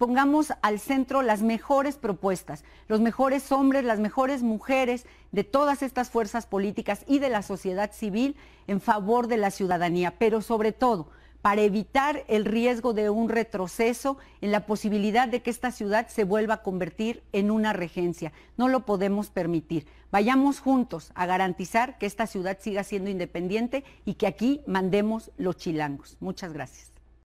pongamos al centro las mejores propuestas, los mejores hombres, las mejores mujeres de todas estas fuerzas políticas y de la sociedad civil en favor de la ciudadanía, pero sobre todo para evitar el riesgo de un retroceso en la posibilidad de que esta ciudad se vuelva a convertir en una regencia. No lo podemos permitir. Vayamos juntos a garantizar que esta ciudad siga siendo independiente y que aquí mandemos los chilangos. Muchas gracias.